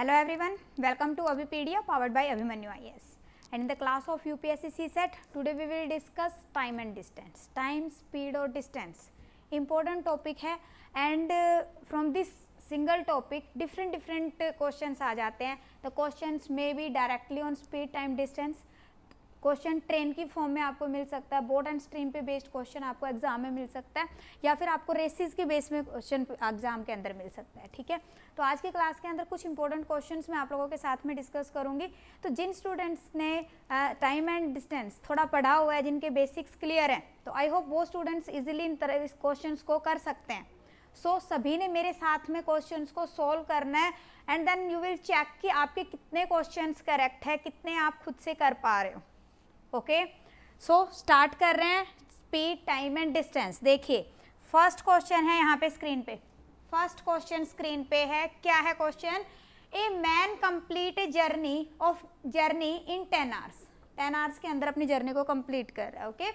Hello everyone, welcome to Avipedia powered by Abhimanyu IS. And in the class of UPSC CSET, today we will discuss time and distance, time, speed or distance. Important topic and uh, from this single topic different different uh, questions आ The questions may be directly on speed, time, distance question train की form में आपको मिल सकता है board and stream पे based question आपको exam में मिल सकता है या फिर आपको रेसिस के बेस में क्वेश्चन एग्जाम के अंदर मिल सकता है ठीक है तो आज की क्लास के अंदर कुछ इंपॉर्टेंट क्वेश्चन मैं आप लोगों के साथ में डिस्कस करूँगी तो जिन स्टूडेंट्स ने टाइम एंड डिस्टेंस थोड़ा पढ़ा हुआ है जिनके बेसिक्स क्लियर हैं तो आई होप वो स्टूडेंट्स इजिली इन तरह इस क्वेश्चन को कर सकते हैं सो so, सभी ने मेरे साथ में क्वेश्चंस को सॉल्व करना है and then you will check कि आपके कितने क्वेश्चंस करेक्ट है कितने आप खुद से कर पा रहे हो ओके सो स्टार्ट कर रहे हैं स्पीड टाइम एंड डिस्टेंस देखिए फर्स्ट क्वेश्चन है यहाँ पे स्क्रीन पे फर्स्ट क्वेश्चन स्क्रीन पे है क्या है question a man complete journey of journey in ten hours ten hours के अंदर अपनी जर्नी को कंप्लीट कर रहा है okay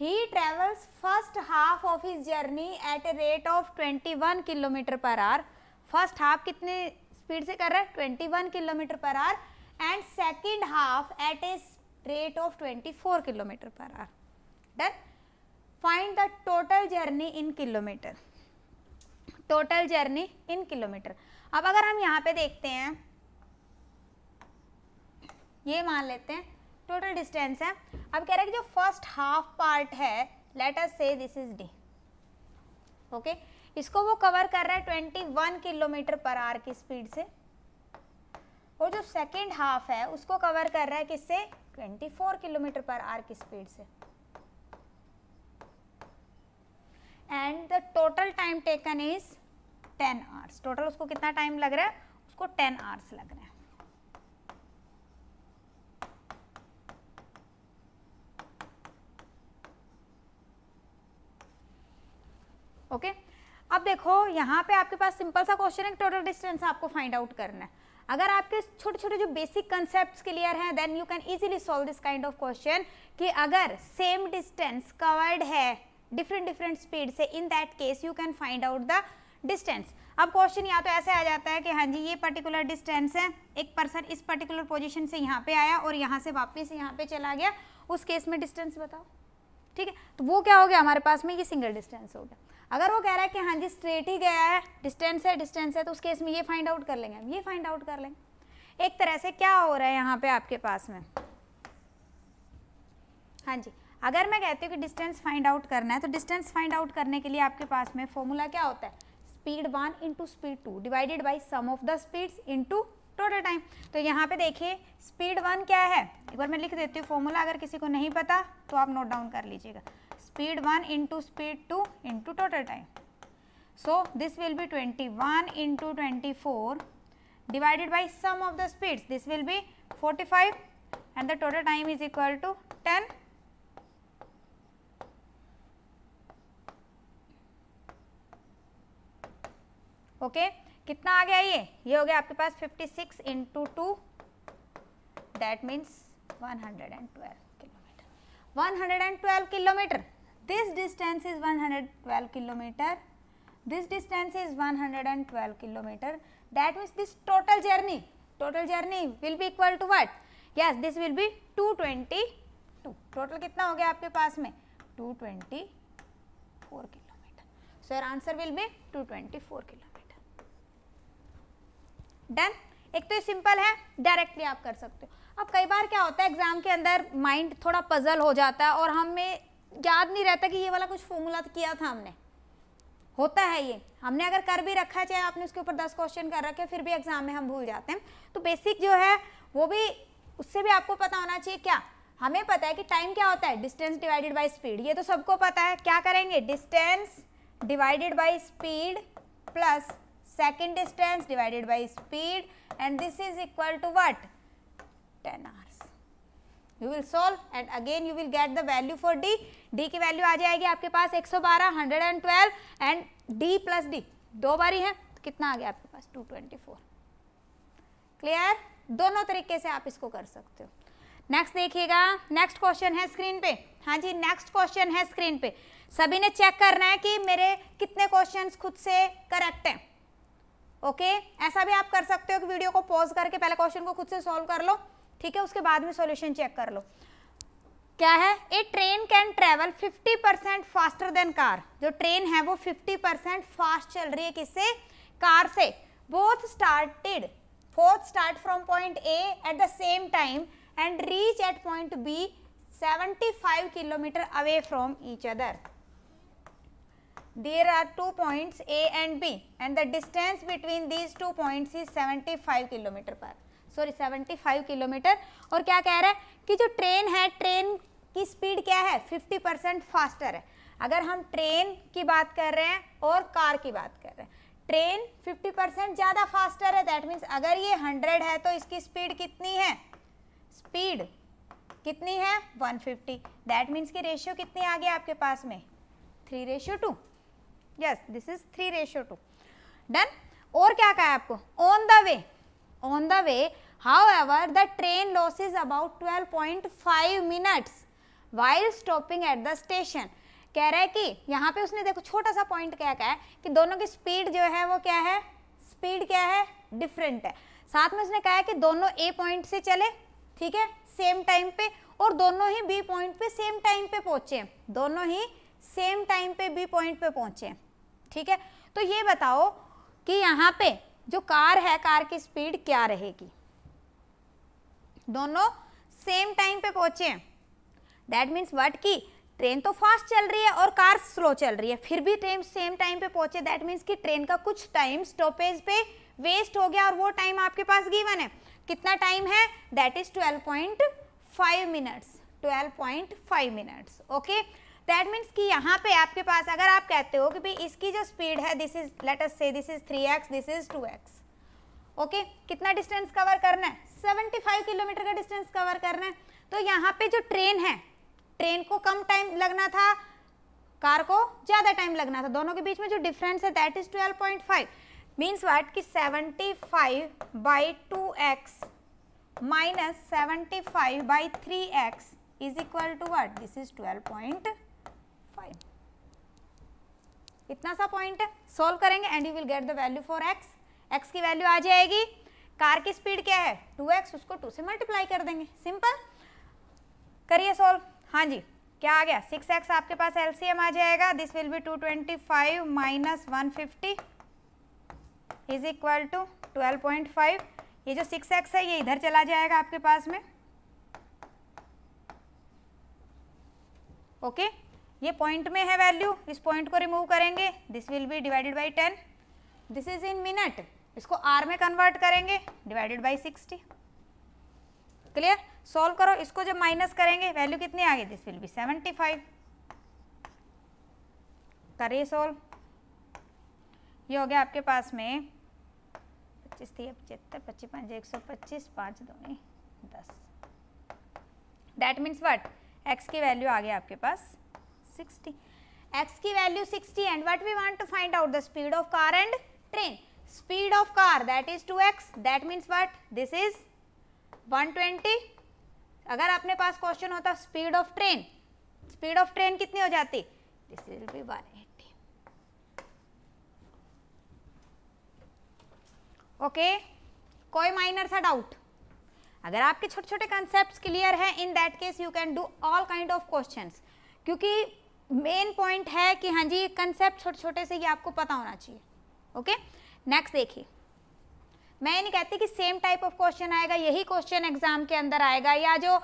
he travels first half of his journey at a rate of 21 kilometre per hour first half कितने स्पीड से कर रहा है 21 kilometre per hour and second half at a rate of twenty four kilometre per hour. Then find the total journey in kilometre total journey in kilometre अब अगर हम यहाँ पे देखते हैं ये मान लेते हैं टोटल डिस्टेंस है अब कह रहे हैं कि जो फर्स्ट हाफ पार्ट है let us say this is D okay इसको वो कवर कर रहा है twenty one kilometre per hour की स्पीड से और जो सेकेंड हाफ है उसको कवर कर रहा है किससे 24 किलोमीटर पर आर की स्पीड से and the total time taken is 10 hours total उसको कितना टाइम लग रहा है उसको 10 आवर्स लग रहा है ओके okay? अब देखो यहां पे आपके पास सिंपल सा क्वेश्चन है टोटल डिस्टेंस आपको फाइंड आउट करना है अगर आपके छोटे छोटे जो बेसिक कंसेप्ट क्लियर हैं then you can easily solve this kind of question कि अगर सेम डिस्टेंस कवर्ड है डिफरेंट डिफरेंट स्पीड से in that case you can find out the distance अब क्वेश्चन या तो ऐसे आ जाता है कि हाँ जी ये पर्टिकुलर डिस्टेंस है एक पर्सन इस पर्टिकुलर पोजिशन से यहाँ पे आया और यहाँ से वापस यहाँ पे चला गया उस केस में डिस्टेंस बताओ ठीक है तो वो क्या हो गया हमारे पास में ये सिंगल डिस्टेंस हो गया अगर वो कह रहा है कि हाँ जी स्ट्रेट ही गया है डिस्टेंस है डिस्टेंस है तो उस केस में ये फाइंड आउट कर लेंगे हम ये फाइंड आउट कर लेंगे एक तरह से क्या हो रहा है यहाँ पे आपके पास में हाँ जी अगर मैं कहती हूँ कि डिस्टेंस फाइंड आउट करना है तो डिस्टेंस फाइंड आउट करने के लिए आपके पास में फॉर्मूला क्या होता है speed one into speed two divided by sum of the speeds into total time तो यहाँ पे देखिए स्पीड वन क्या है एक बार मैं लिख देती हूँ फॉर्मूला अगर किसी को नहीं पता तो आप नोट डाउन कर लीजिएगा speed 1 into speed 2 into total time. So, this will be 21 into 24 divided by sum of the speeds. This will be 45 and the total time is equal to 10. Okay okay. कितना आ गया ये ये हो गया आपके पास 56 six into two that means 112 kilometre 112 kilometre this distance is 112 kilometer this distance is 112 kilometer that means this total journey total journey will be equal to what yes this will be 222 total kitna ho gaya aapke paas mein 224 kilometer so your answer will be 224 kilometer done एक तो ये simple है directly आप कर सकते हो अब कई बार क्या होता है एग्जाम के अंदर माइंड थोड़ा पजल हो जाता है और हमें याद नहीं रहता कि ये वाला कुछ फॉर्मूला तो किया था हमने होता है ये हमने अगर कर भी रखा है चाहे आपने उसके ऊपर दस क्वेश्चन कर रखे फिर भी एग्जाम में हम भूल जाते हैं तो बेसिक जो है वो भी उससे भी आपको पता होना चाहिए क्या हमें पता है कि टाइम क्या होता है डिस्टेंस डिवाइडेड बाई स्पीड ये तो सबको पता है क्या करेंगे distance divided by speed plus second distance divided by speed and this is equal to what ten hours you will solve and again you will get the value for D D की वैल्यू आ जाएगी आपके पास 112 112 and twelve and D plus D दो बारी है तो कितना आ गया आपके पास 224 क्लियर दोनों तरीके से आप इसको कर सकते हो नेक्स्ट देखिएगा नेक्स्ट क्वेश्चन है स्क्रीन पे हाँ जी नेक्स्ट क्वेश्चन है स्क्रीन पे सभी ने चेक करना है कि मेरे कितने क्वेश्चन खुद से करेक्ट हैं ओके okay? ऐसा भी आप कर सकते हो कि वीडियो को पॉज करके पहले क्वेश्चन को खुद से सॉल्व कर लो ठीक है उसके बाद में सोल्यूशन चेक कर लो क्या है a train can travel 50 percent faster than car जो ट्रेन है वो 50 परसेंट फास्ट चल रही है किससे कार से both started forth start from point A at the same time and reach at point B 75 kilometre away from each other there are two points A and B and the distance between these two points is 75 kilometre per sorry 75 kilometre और क्या कह रहा है कि जो train है train की speed क्या है 50 परसेंट फास्टर है अगर हम ट्रेन की बात कर रहे हैं और कार की बात कर रहे हैं ट्रेन 50 परसेंट ज़्यादा फास्टर है दैट मीन्स अगर ये 100 है तो इसकी स्पीड कितनी है स्पीड कितनी है 150 फिफ्टी दैट मीन्स की रेशियो कितनी आ गया आपके पास में three ratio two yes this is three ratio two done और क्या कहा है आपको on the way on the way. However, the train loses about 12.5 minutes while stopping at the station. कह रहा है कि यहाँ पे उसने देखो छोटा सा पॉइंट क्या कहा है कि दोनों की स्पीड जो है वो क्या है स्पीड क्या है डिफरेंट है साथ में उसने कहा है कि दोनों ए पॉइंट से चले ठीक है सेम टाइम पे और दोनों ही बी पॉइंट पे सेम टाइम पे पहुंचे दोनों ही सेम टाइम पे बी पॉइंट पे पहुंचे ठीक है तो ये बताओ कि यहाँ पे जो कार है कार की स्पीड क्या रहेगी दोनों सेम टाइम पे पहुंचे दैट मीन्स वट की ट्रेन तो फास्ट चल रही है और कार स्लो चल रही है फिर भी ट्रेन सेम टाइम पे पहुंचे दैट मीन्स कि ट्रेन का कुछ टाइम स्टॉपेज पे वेस्ट हो गया और वो टाइम आपके पास गिवन है कितना टाइम है that is 12.5 minutes 12.5 minutes okay that means कि यहाँ पे आपके पास अगर आप कहते हो कि भाई इसकी जो स्पीड है this is let us say this is three X this is two X okay कितना डिस्टेंस कवर करना है फाइव किलोमीटर का डिस्टेंस कवर करना है तो यहाँ पे जो ट्रेन है ट्रेन को कम टाइम लगना था कार को ज़्यादा टाइम लगना था दोनों के बीच में जो डिफरेंस है that is twelve point five means what कि seventy five by two X minus seventy five by three X is equal to what this is point इतना सा पॉइंट है सोल्व करेंगे and you will get the value for X X की वैल्यू आ जाएगी car की स्पीड क्या है टू एक्स उसको टू से मल्टीप्लाई कर देंगे सिंपल करिए सोल्व हाँ जी क्या आ गया सिक्स एक्स आपके पास एलसीएम आ जाएगा this will be two twenty five minus one fifty is equal to twelve point five ये जो सिक्स एक्स है ये इधर चला जाएगा आपके पास में ओके okay? ये पॉइंट में है वैल्यू इस पॉइंट को रिमूव करेंगे this will be divided by ten this is in minute इसको आर में कन्वर्ट करेंगे divided by sixty clear solve करो इसको जब माइनस करेंगे वैल्यू कितनी आ गई this will be seventy five करिए सॉल्व ये हो गया आपके पास में पच्चीस थी पचहत्तर पच्चीस पाँच एक सौ पच्चीस पाँच दो दस दैट मीन्स वट एक्स की वैल्यू आ गई आपके पास 60 x की value 60 and what we want to find out the speed of car and train speed of car that is 2x that means what this is 120 अगर आपने पास क्वेश्चन होता speed of train speed of train कितनी हो जाती this will be 180 okay कोई minor सा doubt अगर आपके छोटे छोटे कॉन्सेप्ट्स क्लियर हैं in that case you can do all kind of questions क्योंकि मेन पॉइंट है कि हाँ जी ये कंसेप्ट छोटे छोटे से ये आपको पता होना चाहिए ओके नेक्स्ट देखिए मैं ये नहीं कहती कि सेम टाइप ऑफ क्वेश्चन आएगा यही क्वेश्चन एग्जाम के अंदर आएगा या जो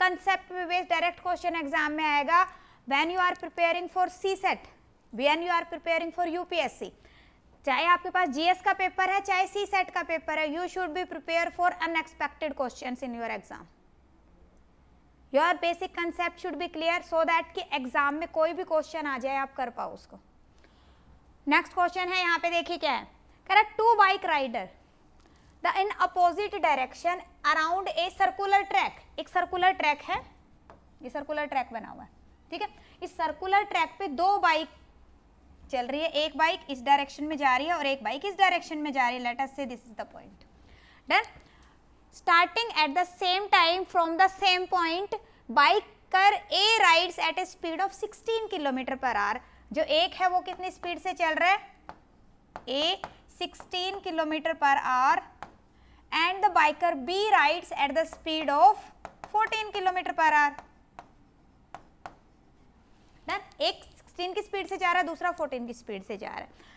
concept based direct question exam में आएगा when you are preparing for CSAT when you are preparing for you चाहे आपके पास जीएस का पेपर है चाहे सी सेट का पेपर है you should be prepare for unexpected question in your exam your basic concept should be clear so that कि exam में कोई भी क्वेश्चन आ जाए आप कर पाओ उसको नेक्स्ट क्वेश्चन है यहाँ पे देखिए क्या है कह रहा two bike rider the in opposite direction around a circular track एक सर्कुलर ट्रैक है ये सर्कुलर ट्रैक बना हुआ है ठीक है इस सर्कुलर ट्रैक पे दो बाइक चल रही है एक बाइक इस डायरेक्शन में जा रही है और एक बाइक इस डायरेक्शन में जा रही है let's say this is the point then starting at the same time from the same point biker A rides at a speed of 16 km per hour. जो एक है वो कितनी स्पीड से चल रहा है A 16 km per hour and the biker B rides at the speed of 14 km per hour. Done एक 16 की स्पीड से जा रहा है दूसरा 14 की स्पीड से जा रहा है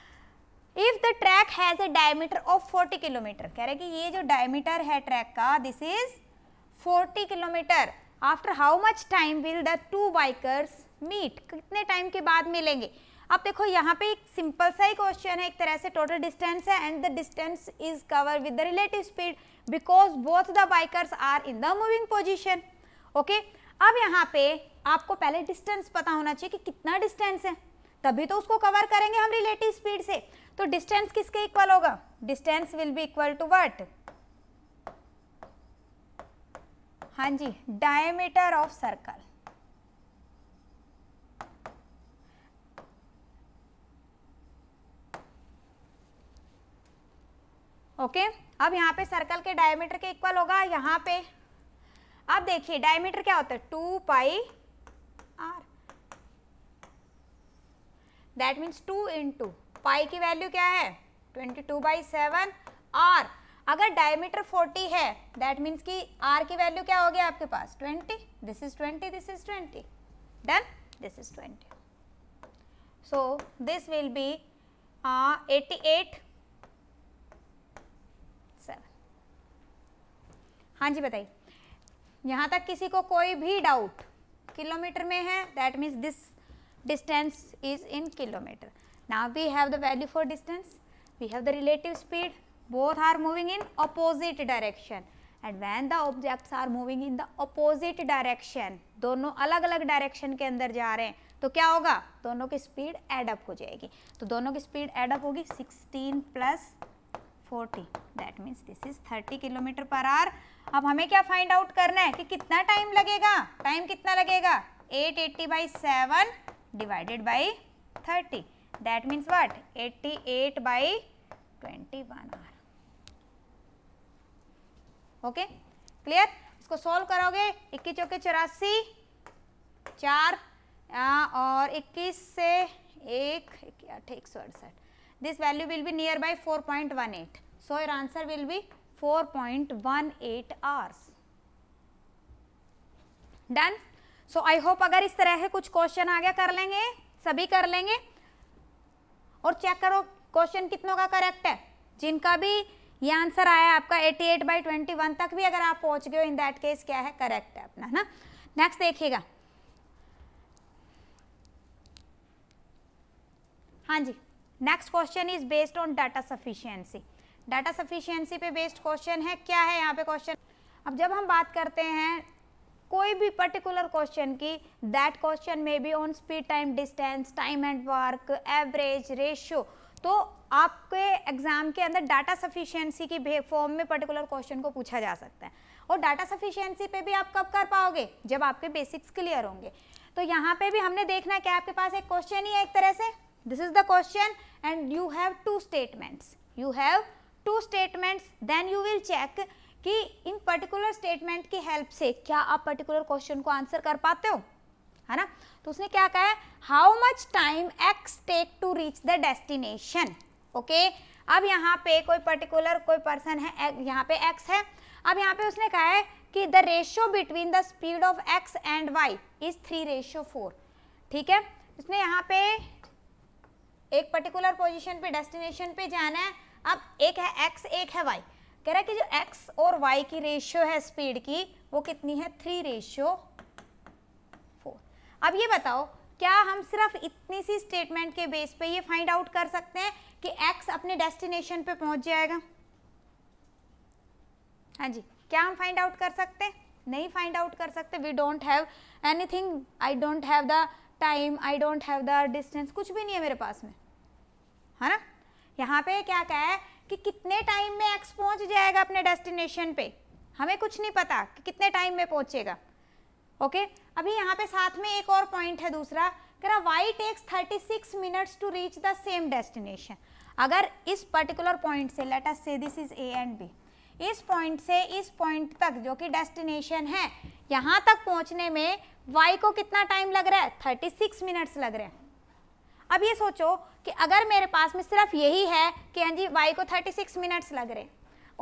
if the track has a diameter of 40 kilometre कह रहे कि ये जो डायमीटर है ट्रैक का this is 40 kilometre after how much time will the two bikers meet कितने टाइम के बाद मिलेंगे अब देखो यहाँ पे एक सिंपल सा ही क्वेश्चन है एक तरह से टोटल डिस्टेंस है and the distance is cover with the relative speed because both the bikers are in the moving position okay अब यहाँ पे आपको पहले डिस्टेंस पता होना चाहिए कि कितना डिस्टेंस है तभी तो उसको कवर करेंगे हम रिलेटिव स्पीड से तो डिस्टेंस किसके इक्वल होगा distance will be equal to what हाँ जी diameter of circle okay okay? अब यहाँ पे सर्कल के डायमीटर के इक्वल होगा यहाँ पे अब देखिए डायमीटर क्या होता है two pi r that means two into two pi की वैल्यू क्या है twenty two by seven r अगर डायमीटर 40 है दैट मीन्स कि आर की वैल्यू क्या हो गया आपके पास 20 this is 20 this is 20 done this is 20 so this will be eighty eight हाँ जी बताइए यहाँ तक किसी को कोई भी डाउट किलोमीटर में है that means this distance is in kilometre Now we have the value for distance, we have the relative speed, both are moving in opposite direction. And when the objects are moving in the opposite direction दोनों अलग अलग direction के अंदर जा रहे हैं तो क्या होगा दोनों की स्पीड एडअप हो जाएगी तो दोनों की add up होगी 16 plus 40 that means this is 30 kilometre per hour अब हमें क्या फाइंड आउट करना है कि कितना टाइम लगेगा टाइम कितना लगेगा 880 eighty by seven divided by thirty that means what 88 by 21 r okay clear इसको सॉल्व करोगे इक्कीस चौके चौरासी चार आ, और 21 से एक अठ एक सौ अड़सठ this value will be near by four point one eight so your answer will be four point one eight hours done so I hope अगर इस तरह के कुछ क्वेश्चन आ गया कर लेंगे सभी कर लेंगे और चेक करो क्वेश्चन कितनों का करेक्ट है जिनका भी ये आंसर आया आपका 88 एट बाई ट्वेंटी तक भी अगर आप पहुंच गए इन दैट केस क्या है करेक्ट है अपना ना नेक्स्ट देखिएगा हाँ जी next question is based on data sufficiency data sufficiency पे बेस्ड क्वेश्चन है क्या है यहाँ पे क्वेश्चन अब जब हम बात करते हैं कोई भी पर्टिकुलर क्वेश्चन की दैट क्वेश्चन में भी on speed time distance time and work average ratio तो आपके एग्जाम के अंदर डाटा सफिशियंसी की फॉर्म में पर्टिकुलर क्वेश्चन को पूछा जा सकता है और डाटा सफिशियंसी पे भी आप कब कर पाओगे जब आपके बेसिक्स क्लियर होंगे तो यहाँ पे भी हमने देखना क्या आपके पास एक क्वेश्चन ही है एक तरह से this is the question and you have two statements you have two statements then you will check कि इन पर्टिकुलर स्टेटमेंट की हेल्प से क्या आप पर्टिकुलर क्वेश्चन को आंसर कर पाते हो है ना तो उसने क्या कहा है how much time X take to reach the destination okay अब यहाँ पे कोई पर्टिकुलर कोई पर्सन है यहाँ पे एक्स है अब यहाँ पे उसने कहा है कि the ratio between the speed of X and Y is three ratio four ठीक है उसने यहाँ पे एक पर्टिकुलर पोजीशन पे डेस्टिनेशन पे जाना है अब एक है एक्स एक है वाई कह रहा है कि जो एक्स और वाई की रेशियो है स्पीड की वो कितनी है थ्री रेशियो फोर अब ये बताओ क्या हम सिर्फ इतनी सी स्टेटमेंट के बेस पे ये फाइंड आउट कर सकते हैं कि x अपने डेस्टिनेशन पे पहुंच जाएगा हाँ जी क्या हम फाइंड आउट कर सकते हैं नहीं फाइंड आउट कर सकते we don't have anything I don't have the time I don't have the distance कुछ भी नहीं है मेरे पास में है ना यहाँ पे क्या क्या है कि कितने टाइम में एक्स पहुंच जाएगा अपने डेस्टिनेशन पे हमें कुछ नहीं पता कि कितने टाइम में पहुंचेगा ओके okay? अभी यहाँ पे साथ में एक और पॉइंट है दूसरा कह Y takes 36 minutes to reach the same destination अगर इस पर्टिकुलर पॉइंट से let us say this is A and B इस पॉइंट से इस पॉइंट तक जो कि डेस्टिनेशन है यहाँ तक पहुँचने में वाई को कितना टाइम लग रहा है सिक्स मिनट्स लग रहे हैं अब ये सोचो कि अगर मेरे पास में सिर्फ यही है कि हाँ जी वाई को 36 मिनट्स लग रहे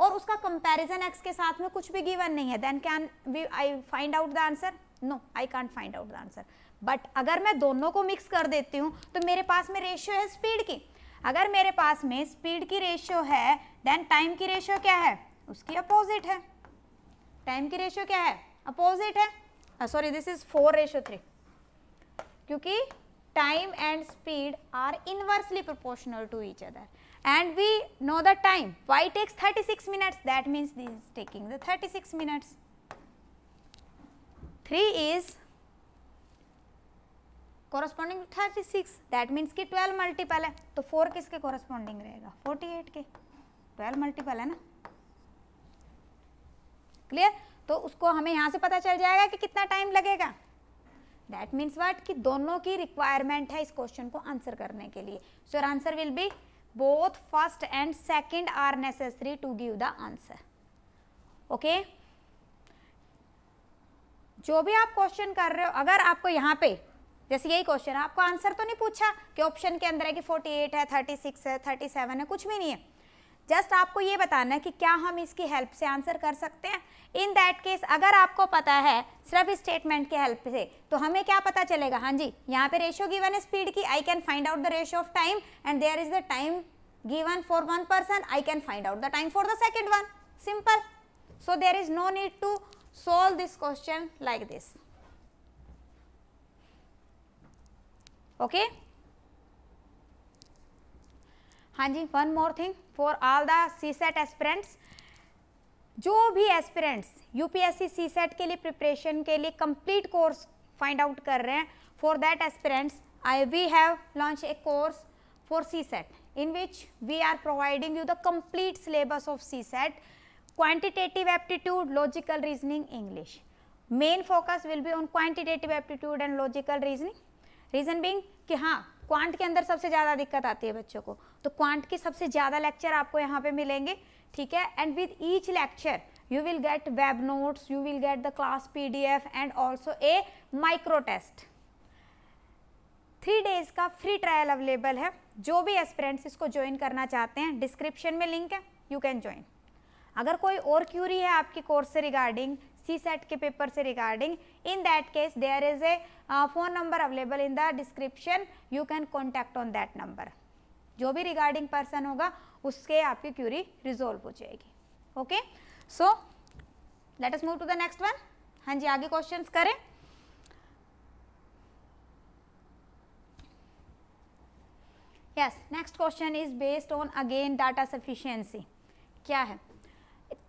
और उसका कंपैरिजन एक्स के साथ में कुछ भी गिवन नहीं है then can we I find out the answer no I can't find out the answer but अगर मैं दोनों को मिक्स कर देती हूँ तो मेरे पास में रेशियो है स्पीड की अगर मेरे पास में स्पीड की रेशियो है देन टाइम की रेशियो क्या है उसकी अपोजिट है टाइम की रेशियो क्या है अपोजिट है sorry this is four ratio three क्योंकि time and speed are inversely proportional to each other and we know the time y takes 36 minutes that means this is taking the 36 minutes. 3 is corresponding to 36 that means कि 12 multiple है तो 4 किसके corresponding रहेगा 48 के 12 multiple है ना clear तो उसको हमें यहाँ से पता चल जाएगा कि कितना टाइम लगेगा दैट मीन्स वट कि दोनों की रिक्वायरमेंट है इस क्वेश्चन को आंसर करने के लिए so answer will be both first and second are necessary to give the answer okay जो भी आप क्वेश्चन कर रहे हो अगर आपको यहाँ पे जैसे यही क्वेश्चन है आपको आंसर तो नहीं पूछा कि ऑप्शन के अंदर है कि 48 है 36 है 37 है कुछ भी नहीं है जस्ट आपको ये बताना है कि क्या हम इसकी हेल्प से आंसर कर सकते हैं इन दैट केस अगर आपको पता है सिर्फ स्टेटमेंट के हेल्प से तो हमें क्या पता चलेगा हाँ जी यहाँ पे रेशियो गिवन है स्पीड की I can find out the ratio of time and there is the time given for one person I can find out the time for the second one simple there is no need to to this question like this okay okay हाँ जी one more thing for all the CSAT aspirants जो भी aspirants UPSC सी CSAT के लिए preparation के लिए complete course find out कर रहे हैं for that aspirants I we have launch a course for CSAT in which we are providing you the complete syllabus of CSAT quantitative aptitude logical reasoning English main focus will be on quantitative aptitude and logical reasoning reason being कि हाँ quant के अंदर सबसे ज़्यादा दिक्कत आती है बच्चों को तो क्वांट के सबसे ज़्यादा लेक्चर आपको यहाँ पे मिलेंगे ठीक है and with each lecture you will get web note you will get the class P D F and also a micro test three days का फ्री ट्रायल अवेलेबल है जो भी एस्पिरेंट्स इसको ज्वाइन करना चाहते हैं डिस्क्रिप्शन में लिंक है यू कैन ज्वाइन अगर कोई और क्यूरी है आपके कोर्स से रिगार्डिंग सी सेट के पेपर से regarding in that case there is a phone number available in the description you can contact on that number जो भी रिगार्डिंग पर्सन होगा उसके आपकी क्यूरी रिजोल्व हो जाएगी okay so let us move to the next one हाँ जी आगे क्वेश्चन करें yes next question is based on again data sufficiency क्या है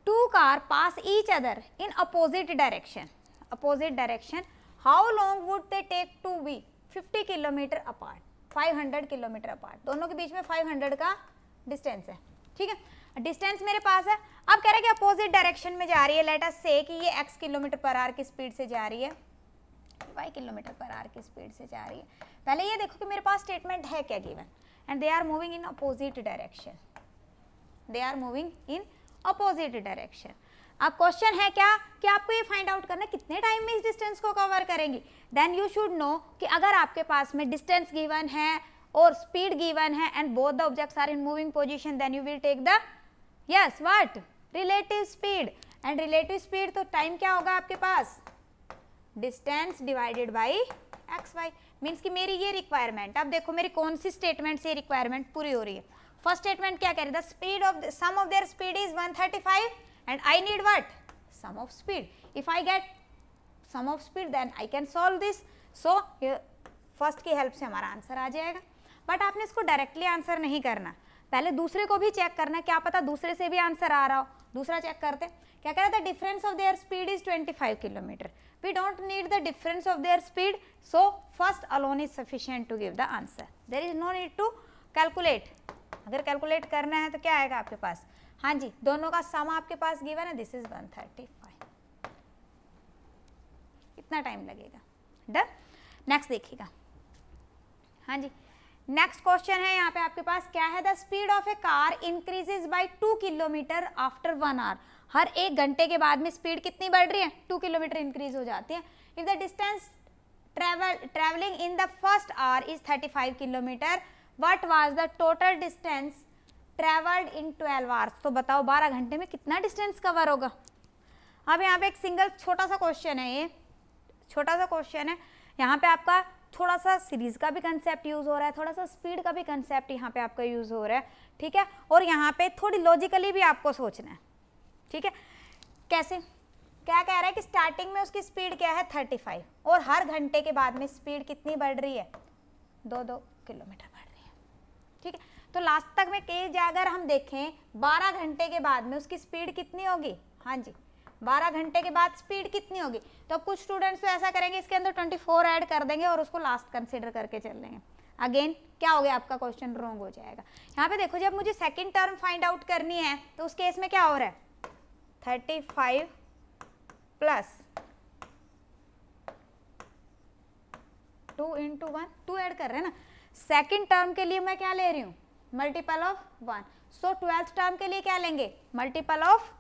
two car pass each other in opposite direction opposite direction how long would they take to be 50 kilometre apart 500 kilometre apart दोनों के बीच में 500 का distance है ठीक है distance मेरे पास है अब कह रहे हैं कि अपोजिट डायरेक्शन में जा रही है लेट अस से कि ये एक्स किलोमीटर पर आर की स्पीड से जा रही है वाई किलोमीटर पर आर की स्पीड से जा रही है पहले ये देखो कि मेरे पास स्टेटमेंट है क्या given and they are moving in opposite direction they are moving in opposite direction अब क्वेश्चन है क्या कि आपको ये फाइंड आउट करना कितने टाइम में इस डिस्टेंस को कवर करेंगी देन यू शुड नो कि अगर आपके पास में डिस्टेंस गिवन है और स्पीड गिवन है and both the objects are in moving position then you will take the yes what relative speed and relative speed तो टाइम क्या होगा आपके पास distance divided by X Y means कि मेरी ये रिक्वायरमेंट अब देखो मेरी कौन सी स्टेटमेंट से रिक्वायरमेंट पूरी हो रही है फर्स्ट स्टेटमेंट क्या कह रही है the speed of sum of their speed is 135 and I need what? Sum of speed. If I get sum of speed then I can solve this. So, first की help से हमारा answer आ जाएगा but आपने इसको directly answer नहीं करना पहले दूसरे को भी चेक करना क्या पता दूसरे से भी आंसर आ रहा हो दूसरा चेक करते क्या कह रहा था difference of their speed is 25 kilometre we don't need the difference of their speed so first alone is sufficient to give the answer there is no need to calculate अगर calculate करना है तो क्या आएगा आपके पास हाँ जी दोनों का सम आपके पास गिवन है this is one thirty five इतना टाइम लगेगा डन नेक्स्ट देखिएगा हाँ जी नेक्स्ट क्वेश्चन है यहाँ पे आपके पास क्या है the speed of a car increases by two kilometre after one hour हर एक घंटे के बाद में स्पीड कितनी बढ़ रही है टू किलोमीटर इंक्रीज हो जाती है if the distance travel travelling in the first hour is thirty five kilometre what was the total distance travelled in twelve hours तो बताओ बारह घंटे में कितना डिस्टेंस कवर होगा अब यहाँ पे एक सिंगल छोटा सा क्वेश्चन है ये छोटा सा क्वेश्चन है यहाँ पे आपका थोड़ा सा सीरीज़ का भी कंसेप्ट यूज़ हो रहा है थोड़ा सा स्पीड का भी कंसेप्ट यहाँ पे आपका यूज़ हो रहा है ठीक है और यहाँ पे थोड़ी लॉजिकली भी आपको सोचना है ठीक है कैसे क्या कह रहा है कि स्टार्टिंग में उसकी स्पीड क्या है थर्टी फाइव और हर घंटे के बाद में स्पीड कितनी बढ़ रही है दो दो किलोमीटर बढ़ रही है ठीक है तो लास्ट तक में केज अगर हम देखें 12 घंटे के बाद में उसकी स्पीड कितनी होगी हाँ जी 12 घंटे के बाद स्पीड कितनी होगी तो अब कुछ स्टूडेंट्स तो ऐसा करेंगे इसके अंदर 24 ऐड कर देंगे और उसको लास्ट कंसिडर करके चल लेंगे अगेन क्या हो गया आपका क्वेश्चन रॉन्ग हो जाएगा यहाँ पे देखो जब मुझे सेकेंड टर्म फाइंड आउट करनी है तो उस केस में क्या हो रहा है thirty five plus two into one two add कर रहे हैं ना सेकेंड टर्म के लिए मैं क्या ले रही हूँ multiple of one so twelfth term के लिए क्या लेंगे multiple of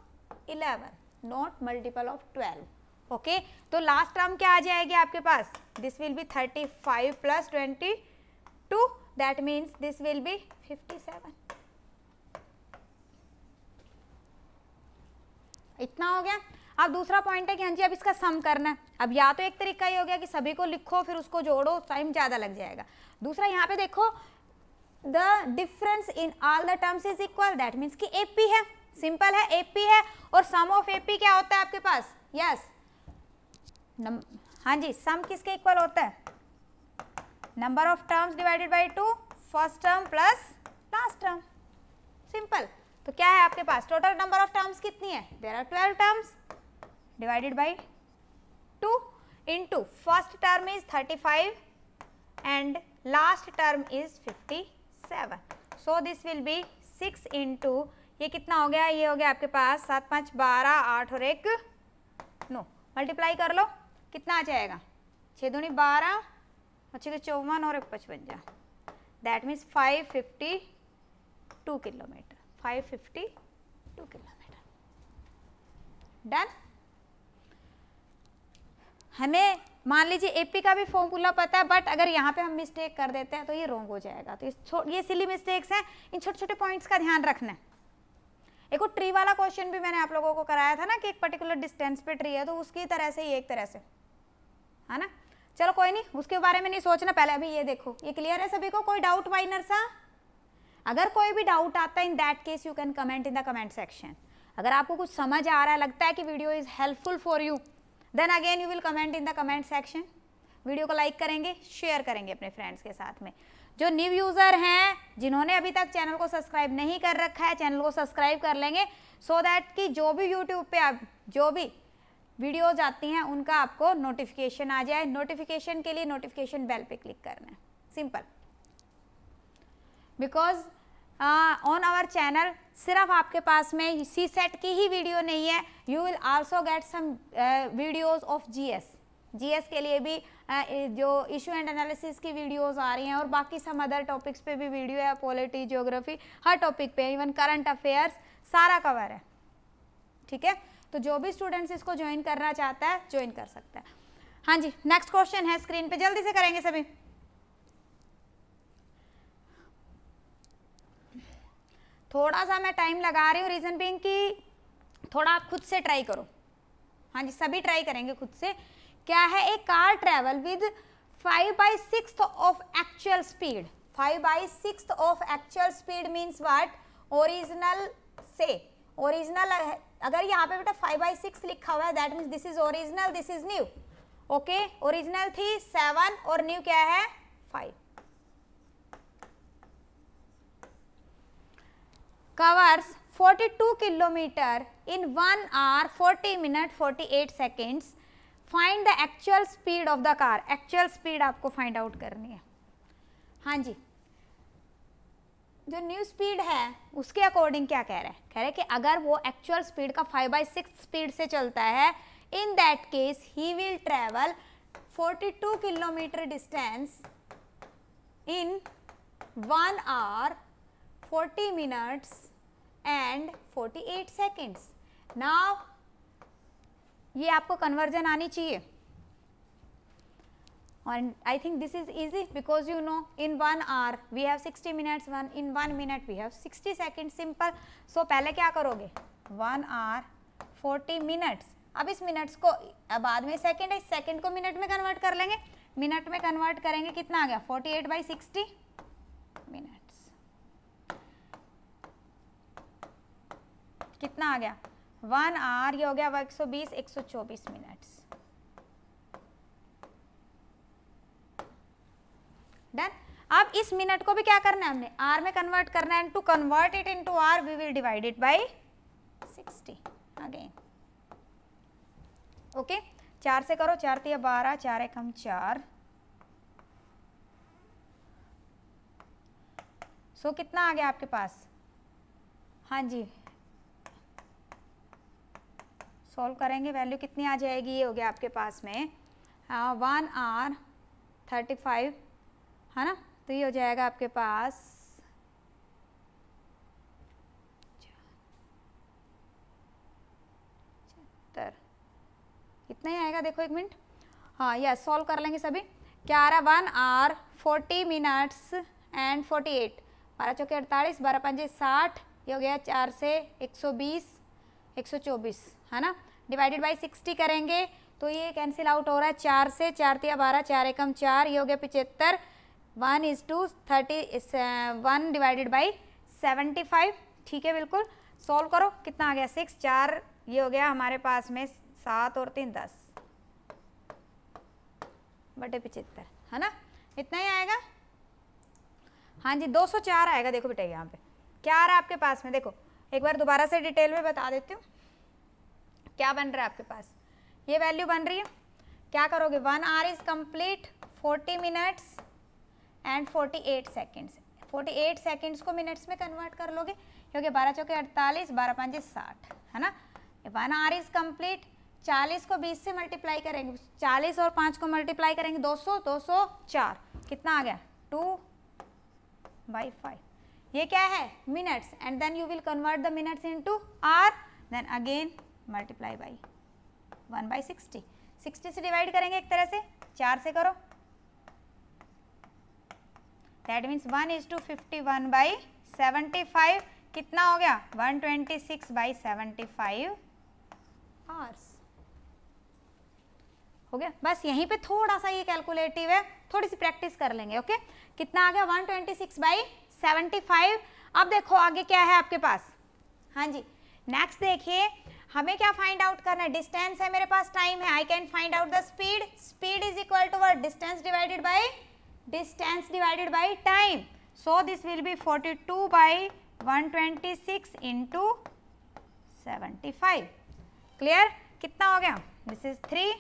eleven not multiple of twelve okay तो लास्ट टर्म क्या आ जाएगी आपके पास this will be thirty five plus twenty two that means this will be fifty seven इतना हो गया अब दूसरा पॉइंट है कि हाँ जी अब इसका सम करना है अब या तो एक तरीका ही हो गया कि सभी को लिखो फिर उसको जोड़ो टाइम ज़्यादा लग जाएगा दूसरा यहाँ पे देखो the difference in all the terms is equal that means कि एपी है सिंपल है एपी है और सम ऑफ एपी क्या होता है आपके पास यस yes. हाँ जी सम किसके इक्वल होता है number of terms divided by two first term plus last term simple तो क्या है आपके पास टोटल नंबर ऑफ टर्म्स कितनी है there are twelve terms divided by two into first term is thirty five and last term is fifty seven so this will be six into ये कितना हो गया ये हो गया आपके पास सात पाँच बारह आठ और एक नो मल्टीप्लाई कर लो कितना आ जाएगा छः दूनी बारह अच्छे के चौवन और एक पचवंजा that means five fifty two kilometre five fifty two kilometre done हमें मान लीजिए एपी का भी फॉर्मूला पता है बट अगर यहाँ पे हम मिस्टेक कर देते हैं तो ये रॉन्ग हो जाएगा तो ये सिली मिस्टेक्स हैं इन छोटे छोटे पॉइंट्स का ध्यान रखना है एक ट्री वाला क्वेश्चन भी मैंने आप लोगों को कराया था ना कि एक पर्टिकुलर डिस्टेंस पे ट्री है तो उसकी तरह से ही एक तरह से है ना चलो कोई नहीं उसके बारे में नहीं सोचना पहले अभी ये देखो ये क्लियर है सभी को कोई डाउट माइनर सा अगर कोई भी डाउट आता है in that case you can comment in the comment section अगर आपको कुछ समझ आ रहा है लगता है कि video is helpful for you then again you will comment in the comment section video को लाइक करेंगे शेयर करेंगे अपने फ्रेंड्स के साथ में जो न्यू यूज़र हैं जिन्होंने अभी तक चैनल को सब्सक्राइब नहीं कर रखा है चैनल को सब्सक्राइब कर लेंगे सो so दैट कि जो भी यूट्यूब पे आप जो भी वीडियोज आती हैं उनका आपको नोटिफिकेशन आ जाए नोटिफिकेशन के लिए नोटिफिकेशन बेल पे क्लिक करना है simple because on our channel सिर्फ आपके पास में सी सेट की ही वीडियो नहीं है you will also get some videos of GS GS के लिए भी जो इशू एंड एनालिसिस की वीडियोस आ रही हैं और बाकी सब अदर टॉपिक्स पे भी वीडियो है पॉलिटी ज्योग्राफी हर टॉपिक पे इवन करंट अफेयर्स सारा कवर है ठीक है तो जो भी स्टूडेंट्स इसको ज्वाइन करना चाहता है ज्वाइन कर सकता है हाँ जी नेक्स्ट क्वेश्चन है स्क्रीन पे जल्दी से करेंगे सभी थोड़ा सा मैं टाइम लगा रही हूँ रीज़न बिंग कि थोड़ा आप खुद से ट्राई करो हाँ जी सभी ट्राई करेंगे खुद से क्या है a car travel with five by six of actual speed five by six of actual speed means what original से ओरिजिनल अगर यहाँ पे बेटा फाइव बाई सिक्स लिखा हुआ है that means this is original this is new okay original थी seven और न्यू क्या है five covers 42 kilometer in 1 hour 40 minute 48 seconds find the actual speed of the car actual speed आपको find out करनी है हाँ जी जो न्यू स्पीड है उसके अकॉर्डिंग क्या कह रहा है कह रहे कि अगर वो एक्चुअल स्पीड का फाइव बाई सिक्स स्पीड से चलता है in that case he will travel 42 kilometre distance in one hour 40 minutes and forty eight seconds ना ये आपको कन्वर्जन आनी चाहिए and I think this is easy because you know in one hour we have 60 minutes one in one minute we have 60 seconds simple so पहले क्या करोगे one hour forty minutes अब इस मिनट्स को बाद में सेकंड है सेकंड को मिनट में कन्वर्ट कर लेंगे मिनट में कन्वर्ट करेंगे कितना आ गया forty eight by sixty minute कितना आ गया वन आर ये हो गया वह एक सौ बीस एक सौ चौबीस मिनट्स डन अब इस मिनट को भी क्या करना है हमने आर में कन्वर्ट करना है to convert it into hour we will divide it by 60 again okay चार से करो चार तीन बारह चार एक हम चार सो so, कितना आ गया आपके पास हाँ जी सॉल्व करेंगे वैल्यू कितनी आ जाएगी ये हो गया आपके पास में वन आर थर्टी फाइव है ना तो ये हो जाएगा आपके पास सत्तर इतना ही आएगा देखो एक मिनट हाँ यस सॉल्व कर लेंगे सभी ग्यारह one hour forty minutes and forty eight बारह चौके अड़तालीस बारह पंजे साठ ये हो गया चार से एक सौ बीस 124 है ना डिवाइडेड बाई 60 करेंगे तो ये कैंसिल आउट हो रहा है चार से चार तिया बारह चार एकम चार ये हो गया पिचहत्तर one is to thirty one divided by seventy five ठीक है बिल्कुल सॉल्व करो कितना आ गया सिक्स चार ये हो गया हमारे पास में सात और तीन दस बटे पिचहत्तर है ना इतना ही आएगा हाँ जी दो सौ चार आएगा देखो बेटा यहाँ पे क्या आ रहा है आपके पास में देखो एक बार दोबारा से डिटेल में बता देती हूँ क्या बन रहा है आपके पास ये वैल्यू बन रही है क्या करोगे one hour is complete forty minutes and forty eight seconds forty eight seconds को मिनट्स में कन्वर्ट कर लोगे क्योंकि बारह चौके अड़तालीस बारह पाँचे साठ है ना वन आर इज कंप्लीट चालीस को बीस से मल्टीप्लाई करेंगे चालीस और पाँच को मल्टीप्लाई करेंगे दो सौ दो सौ चार कितना आ गया टू बाई फाइव ये क्या है minutes and then you will convert the minutes into hour then again multiply by one by sixty sixty से डिवाइड करेंगे एक तरह से चार से करो that means one is to fifty one by seventy five कितना हो गया one twenty six by seventy five hours हो गया बस यहीं पे थोड़ा सा ये कैलकुलेटिव है थोड़ी सी प्रैक्टिस कर लेंगे ओके कितना आ गया one twenty six by seventy five अब देखो आगे क्या है आपके पास हाँ जी नेक्स्ट देखिए हमें क्या फाइंड आउट करना है डिस्टेंस है मेरे पास टाइम है I can find out the speed speed is equal to word distance divided by distance divided by time so this will be 42 by 126 into 75 clear कितना हो गया this is 3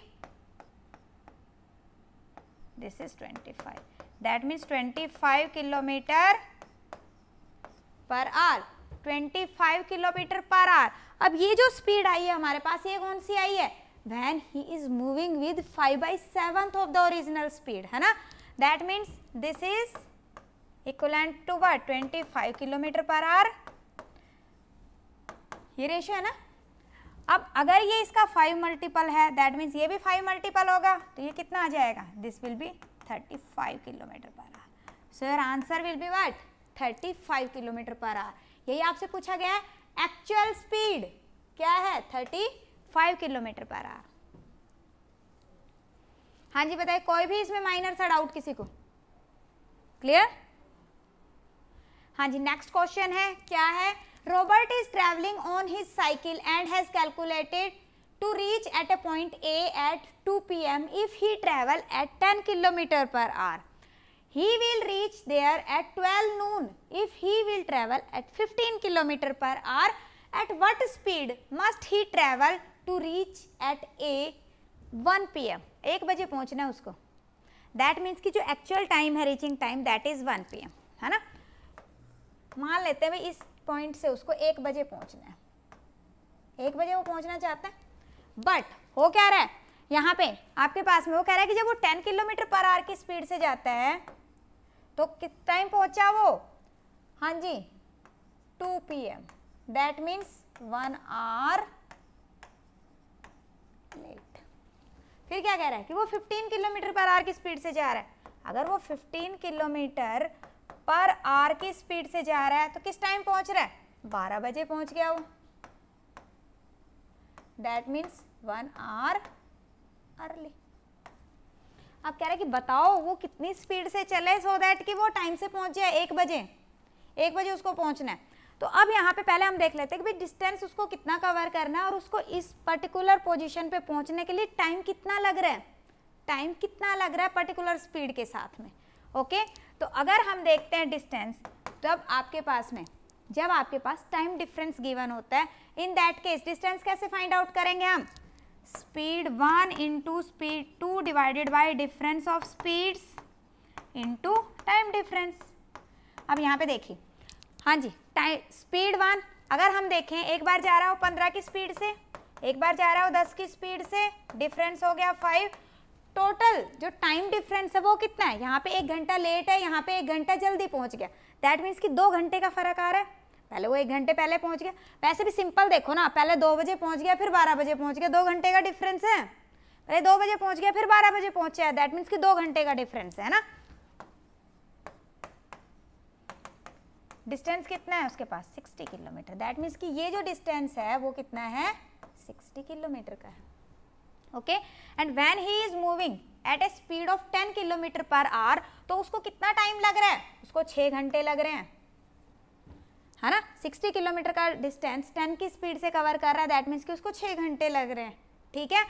this is 25 that means 25 kilometre per hour 25 kilometre per hour अब ये जो speed आई है हमारे पास ये कौन सी आई है when he is moving with five by seven of the original speed है ना that means this is equivalent to what 25 kilometre per hour ये रेशो है ना अब अगर ये इसका फाइव मल्टीपल है दैट मीन्स ये भी फाइव मल्टीपल होगा तो ये कितना आ जाएगा this will be 35 kilometre per hour so your answer will be what thirty five kilometre per hour यही आपसे पूछा गया है एक्चुअल स्पीड क्या है फाइव किलोमीटर पर आर हाँ जी बताइए कोई भी इसमें माइनर सा डाउट किसी को क्लियर हाँ जी नेक्स्ट क्वेश्चन है क्या है Robert is travelling on his cycle and has calculated to reach at a point A at two P M if he travel at ten kilometre per hour he will reach there at 12 noon if he will travel at 15 kilometer per hour at what speed must he travel to reach at a 1 pm 1 बजे पहुंचना है उसको that means कि जो actual time है reaching time that is 1 PM है ना मान लेते हैं भाई इस पॉइंट से उसको एक बजे पहुंचना है एक बजे वो पहुंचना चाहता है बट हो क्या रहा है यहाँ पे आपके पास में वो कह रहा है कि जब वो 10 किलोमीटर पर आवर की स्पीड से जाता है तो किस टाइम पहुंचा वो हाँ जी 2 P M that means one hour late फिर क्या कह रहा है कि वो 15 किलोमीटर पर आर की स्पीड से जा रहा है अगर वो 15 किलोमीटर पर आर की स्पीड से जा रहा है तो किस टाइम पहुंच रहा है बारह बजे पहुंच गया वो that means one hour early आप कह रहे हैं कि बताओ वो कितनी स्पीड से चले सो दैट कि वो टाइम से पहुंच जाए एक बजे एक बजे उसको पहुंचना है तो अब यहाँ पे पहले हम देख लेते हैं कि भाई डिस्टेंस उसको कितना कवर करना है और उसको इस पर्टिकुलर पोजिशन पर पहुँचने के लिए टाइम कितना लग रहा है टाइम कितना लग रहा है पर्टिकुलर स्पीड के साथ में ओके तो अगर हम देखते हैं डिस्टेंस तो अब आपके पास में जब आपके पास टाइम डिफरेंस गिवन होता है इन दैट केस डिस्टेंस कैसे फाइंड आउट करेंगे हम speed one into speed two divided by difference of speeds into time difference अब यहाँ पे देखिए हाँ जी टाइम स्पीड वन अगर हम देखें एक बार जा रहा हो पंद्रह की स्पीड से एक बार जा रहा हो दस की स्पीड से डिफरेंस हो गया फाइव टोटल जो टाइम डिफरेंस है वो कितना है यहाँ पे एक घंटा लेट है यहाँ पे एक घंटा जल्दी पहुँच गया दैट मीन्स कि दो घंटे का फर्क आ रहा है पहले वो एक घंटे पहले पहुंच गया वैसे भी सिंपल देखो ना पहले दो बजे पहुंच गया फिर बारह बजे पहुंच गया दो घंटे का डिफरेंस है पहले दो बजे पहुंच गया फिर बारह बजे पहुंचे दैट मीन्स कि दो घंटे का डिफरेंस है ना डिस्टेंस कितना है उसके पास 60 किलोमीटर दैट मीन्स कि ये जो डिस्टेंस है वो कितना है 60 किलोमीटर का है okay and when he is moving at a speed of 10 kilometre per hour तो उसको कितना टाइम लग रहा है उसको छः घंटे लग रहे हैं है ना 60 किलोमीटर का डिस्टेंस 10 की स्पीड से कवर कर रहा है दैट मीन्स कि उसको 6 घंटे लग रहे हैं ठीक है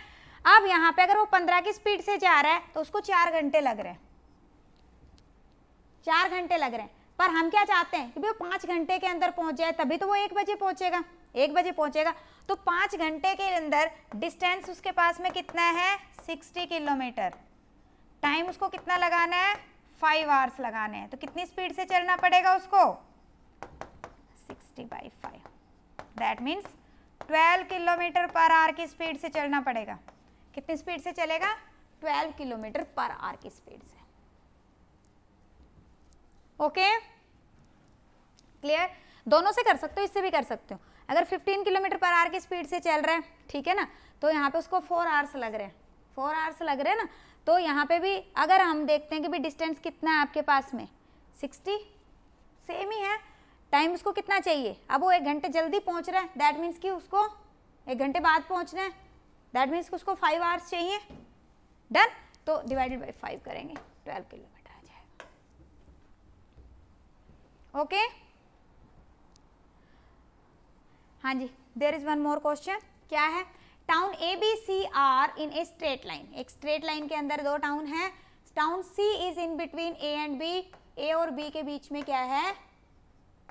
अब यहाँ पे अगर वो 15 की स्पीड से जा रहा है तो उसको 4 घंटे लग रहे हैं चार घंटे लग रहे हैं पर हम क्या चाहते हैं कि भाई वो पाँच घंटे के अंदर पहुँच जाए तभी तो वो एक बजे पहुँचेगा एक बजे पहुँचेगा तो पाँच घंटे के अंदर डिस्टेंस उसके पास में कितना है सिक्सटी किलोमीटर टाइम उसको कितना लगाना है फाइव आवर्स लगाने हैं तो कितनी स्पीड से चलना पड़ेगा उसको 60 by five that means 12 kilometre per hour की स्पीड से चलना पड़ेगा कितनी स्पीड से चलेगा 12 किलोमीटर पर आर की स्पीड से ओके क्लियर दोनों से कर सकते हो इससे भी कर सकते हो अगर 15 किलोमीटर पर आर की स्पीड से चल रहे हैं ठीक है ना तो यहाँ पे उसको फोर आवर्स लग रहे हैं फोर आवर्स लग रहे हैं ना तो यहाँ पे भी अगर हम देखते हैं कि भी डिस्टेंस कितना है आपके पास में 60 सेम ही है टाइम उसको कितना चाहिए अब वो एक घंटे जल्दी पहुंच रहा है दैट मीन्स कि उसको एक घंटे बाद पहुंचना है दैट मीन्स उसको फाइव आवर्स चाहिए डन तो डिवाइडेड बाई फाइव करेंगे ट्वेल्व किलोमीटर आ जाएगा ओके हाँ जी there is one more question क्या है town A B C are in a straight line एक स्ट्रेट लाइन के अंदर दो टाउन है town C is in between A and B ए और बी के बीच में क्या है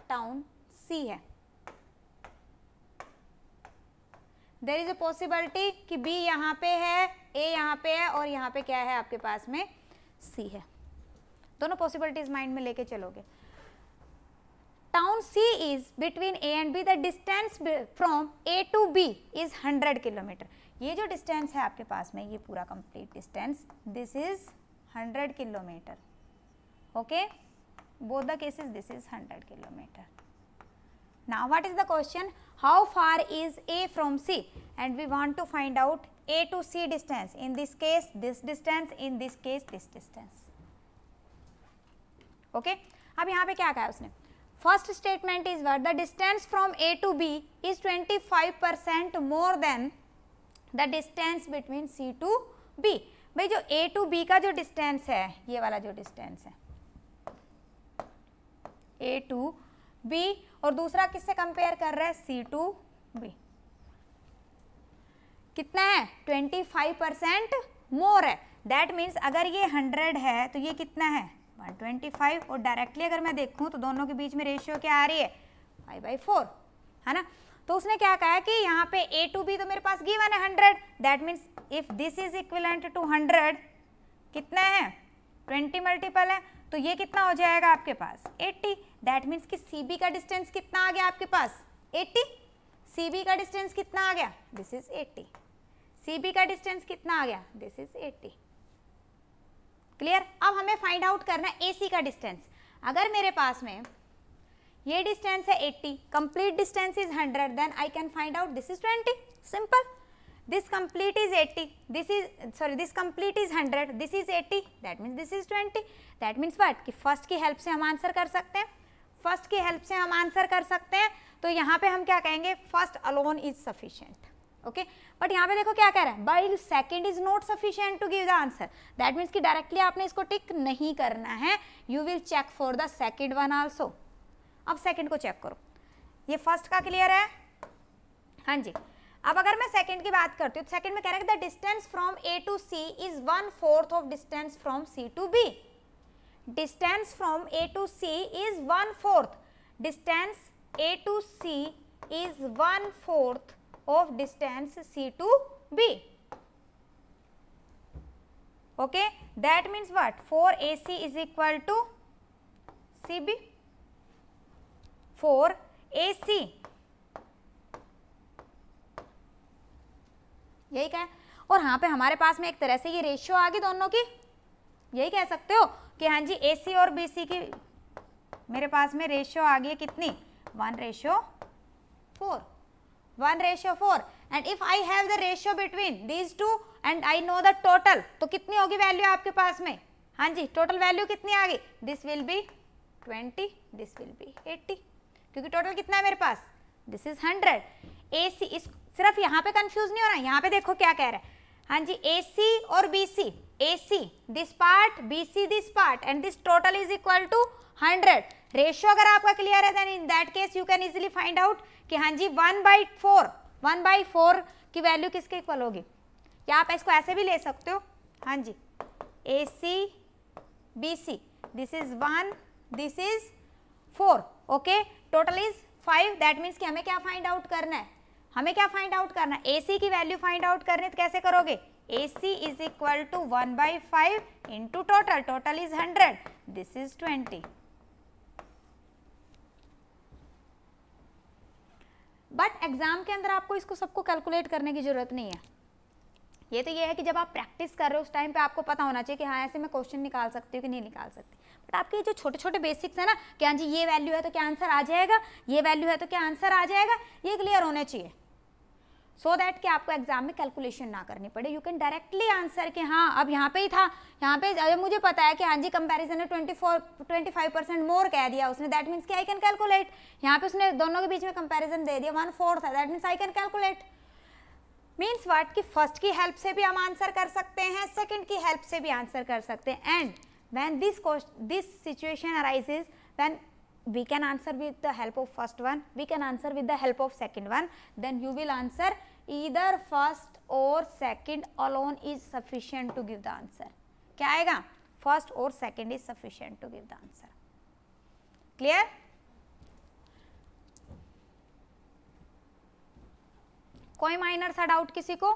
टाउन सी है देर इज अ पॉसिबिलिटी कि बी यहां पे है ए यहां पे है और यहां पे क्या है आपके पास में सी है दोनों पॉसिबिलिटीज माइंड में लेके चलोगे town C is between A and B the distance from A to B is 100 kilometre ये जो डिस्टेंस है आपके पास में ये पूरा complete distance this is 100 kilometre okay okay? both the cases this is 100 km now what is the question how far is a from c and we want to find out a to c distance in this case this distance in this case this distance okay ab yahan pe kya kaha usne first statement is what the distance from a to b is 25% more than the distance between c to b bhai jo a to b ka jo distance hai ye wala jo distance hai A to B और दूसरा किससे compare कर रहा है सी to B कितना है twenty five percent more है that means अगर ये हंड्रेड है तो ये कितना है वन ट्वेंटी फाइव और डायरेक्टली अगर मैं देखूँ तो दोनों के बीच में रेशियो क्या आ रही है फाइव बाई फोर है ना तो उसने क्या कहा कि यहाँ पे ए टू बी तो मेरे पास गिवन है hundred that means if this is equivalent to hundred कितना है ट्वेंटी मल्टीपल है तो ये कितना हो जाएगा आपके पास 80 दैट मीन्स कि सी का डिस्टेंस कितना आ गया आपके पास 80 सी का डिस्टेंस कितना आ गया दिस इज 80 सी का डिस्टेंस कितना आ गया दिस इज 80 क्लियर अब हमें फाइंड आउट करना है ए का डिस्टेंस अगर मेरे पास में ये डिस्टेंस है 80 complete distance is 100 then I can find out this is 20 simple this complete is 80 this is sorry this complete is hundred this is 80 that means this is 20 that means what कि first की help से हम answer कर सकते हैं first की help से हम आंसर कर सकते हैं तो यहाँ पे हम क्या कहेंगे first alone is sufficient okay but यहाँ पे देखो क्या कह रहा है by second is not sufficient to give the answer that means कि डायरेक्टली आपने इसको टिक नहीं करना है you will check for the second one also अब सेकेंड को चेक करो ये फर्स्ट का क्लियर है हाँ जी अब अगर मैं सेकंड की बात करती हूँ तो सेकंड में कह रहे हैं कि the distance from A to C is one fourth of distance from C to B distance from A to C is one fourth distance A to C is one fourth of distance C to B okay that means what four A C is equal to C B four A C यही कहें और यहाँ पे हमारे पास में एक तरह से ये रेशियो आ गई दोनों की यही कह सकते हो कि हाँ जी ए और बी की मेरे पास में रेशियो आ गई है कितनी one ratio four one ratio four and if I have the ratio between these two and I know the total तो कितनी होगी वैल्यू आपके पास में हाँ जी टोटल वैल्यू कितनी आ गई this will be twenty this will be eighty क्योंकि टोटल कितना है मेरे पास this is hundred A C इस सिर्फ यहाँ पे कंफ्यूज नहीं हो रहा यहाँ पे देखो क्या कह रहा है हाँ जी ए सी और B C A C this part B C this part and this total is equal to hundred ratio अगर आपका क्लियर है then in that case you can easily find out कि हाँ जी one by four one by four की value किसके इक्वल होगी या आप इसको ऐसे भी ले सकते हो हाँ जी A C B C this is one this is four okay total is five that means कि हमें क्या फाइंड आउट करना है हमें क्या फाइंड आउट करना ए सी की वैल्यू फाइंड आउट करनी तो कैसे करोगे A C is equal to one by five into total total is hundred this is twenty but exam के अंदर आपको इसको सबको कैलकुलेट करने की ज़रूरत नहीं है ये तो ये है कि जब आप प्रैक्टिस कर रहे हो उस टाइम पे आपको पता होना चाहिए कि हाँ ऐसे मैं क्वेश्चन निकाल सकती हूँ कि नहीं निकाल सकती बट आपके जो छोटे छोटे बेसिक्स है ना कि हाँ जी ये वैल्यू है तो क्या आंसर आ जाएगा ये वैल्यू है तो क्या आंसर आ जाएगा ये क्लियर होने चाहिए सो so दैट कि आपको एग्जाम में कैलकुलेशन ना करनी पड़े यू कैन डायरेक्टली आंसर कि हाँ अब यहाँ पे ही था यहाँ पे अगर मुझे पता है कि हाँ जी कंपैरिजन में 24 25 परसेंट मोर कह दिया उसने दैट मीन्स कि आई कैन कैलकुलेट यहाँ पे उसने दोनों के बीच में कंपैरिजन दे दिया वन फोर था that means I can calculate means word की फर्स्ट की हेल्प से भी हम आंसर कर सकते हैं सेकेंड की हेल्प से भी आंसर कर सकते हैं and when this this situation arises when we can answer with the help of first one, we can answer with the help of second one, then you will answer either first or second alone is sufficient to give the answer. kya aayega First or second is sufficient to give the answer. Clear? कोई minor सा doubt किसी को?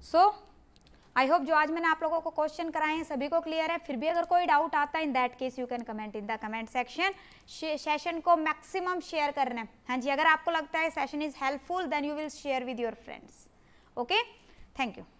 So, I hope जो आज मैंने आप लोगों को क्वेश्चन कराए हैं सभी को क्लियर है फिर भी अगर कोई डाउट आता है in that case you can comment in the comment section session को मैक्सिमम शेयर करना है हाँ जी अगर आपको लगता है session is helpful then you will share with your friends okay thank you